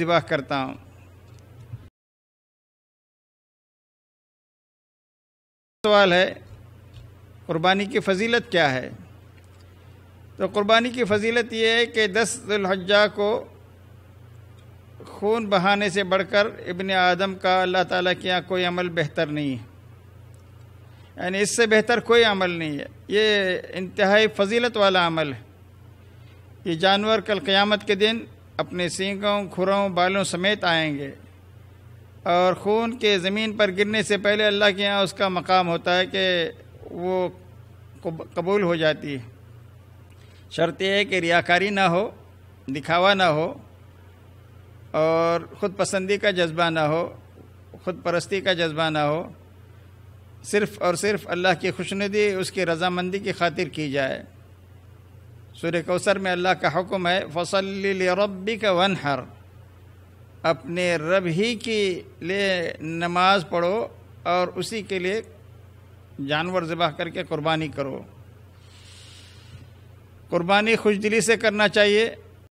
जिबाह करता हूँ सवाल है कुर्बानी की फजीलत क्या है तो कुर्बानी की फजीलत यह है कि दस दुल्हजा को खून बहाने से बढ़कर इबन आदम का अल्लाह ताला के यहाँ कोई अमल बेहतर नहीं है यानी इससे बेहतर कोई अमल नहीं है ये इंतहाई फजीलत वाला अमल है ये जानवर कल क़यामत के दिन अपने सींगों खुरों बालों समेत आएंगे और खून के ज़मीन पर गिरने से पहले अल्लाह के यहाँ उसका मकाम होता है कि वो कबूल हो जाती है शर्त यह है कि रियाकारी ना हो दिखावा ना हो और ख़ुद पसंदी का जज्बा ना हो ख़ुद परस्ती का जज्बा ना हो सिर्फ़ और सिर्फ़ अल्लाह की खुशनदी उसकी रजामंदी की खातिर की जाए सूर्य कौसर में अल्लाह का हुक्म है फसल रबी का वन हर अपने रब ही के लिए नमाज पढ़ो और उसी के लिए जानवर जबाह करके कुर्बानी करो कुर्बानी खुश दिली से करना चाहिए